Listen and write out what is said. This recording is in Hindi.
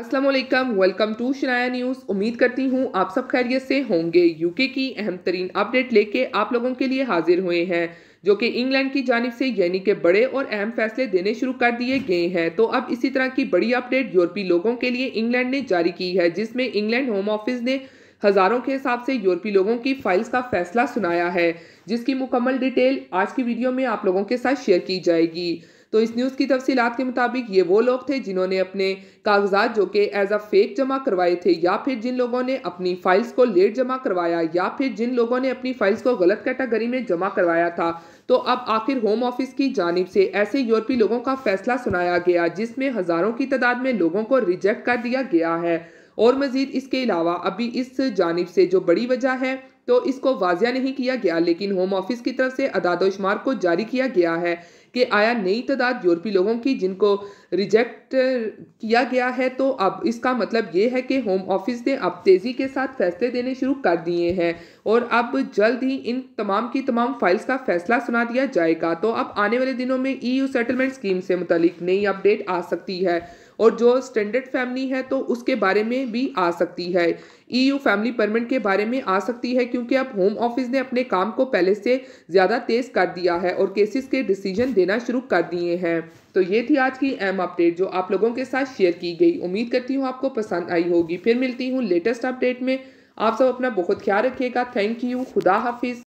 असलम वेलकम टू शराया न्यूज़ उम्मीद करती हूँ आप सब खैरियत से होंगे यूके की अहम तरीन अपडेट लेके आप लोगों के लिए हाजिर हुए हैं जो कि इंग्लैंड की जानब से यानी कि बड़े और अहम फैसले देने शुरू कर दिए गए हैं तो अब इसी तरह की बड़ी अपडेट यूरोपीय लोगों के लिए इंग्लैंड ने जारी की है जिसमें इंग्लैंड होम ऑफिस ने हज़ारों के हिसाब से यूरोपीय लोगों की फाइल्स का फैसला सुनाया है जिसकी मुकम्मल डिटेल आज की वीडियो में आप लोगों के साथ शेयर की जाएगी तो इस न्यूज़ की तफसीत के मुताबिक ये वो लोग थे जिन्होंने अपने कागजात जो कि एज अ फेक जमा करवाए थे या फिर जिन लोगों ने अपनी फाइल्स को लेट जमा करवाया या फिर जिन लोगों ने अपनी फाइल्स को गलत कैटेगरी में जमा करवाया था तो अब आखिर होम ऑफिस की जानब से ऐसे यूरोपीय लोगों का फैसला सुनाया गया जिसमें हज़ारों की तादाद में लोगों को रिजेक्ट कर दिया गया है और मज़ीद इसके अलावा अभी इस जानब से जो बड़ी वजह है तो इसको वाजिया नहीं किया गया लेकिन होम ऑफिस की तरफ से अदादोशुमार को जारी किया गया है कि आया नई तादाद यूरोपी लोगों की जिनको रिजेक्ट किया गया है तो अब इसका मतलब ये है कि होम ऑफिस ने अब तेज़ी के साथ फैसले देने शुरू कर दिए हैं और अब जल्द ही इन तमाम की तमाम फाइल्स का फैसला सुना दिया जाएगा तो अब आने वाले दिनों में ईयू सेटलमेंट स्कीम से मुतलिक नई अपडेट आ सकती है और जो स्टैंडर्ड फैमिली है तो उसके बारे में भी आ सकती है ईयू फैमिली परमिट के बारे में आ सकती है क्योंकि अब होम ऑफिस ने अपने काम को पहले से ज़्यादा तेज़ कर दिया है और केसेस के डिसीजन देना शुरू कर दिए हैं तो ये थी आज की एम अपडेट जो आप लोगों के साथ शेयर की गई उम्मीद करती हूँ आपको पसंद आई होगी फिर मिलती हूँ लेटेस्ट अपडेट में आप सब अपना बहुत ख्याल रखिएगा थैंक यू खुदा हाफिज़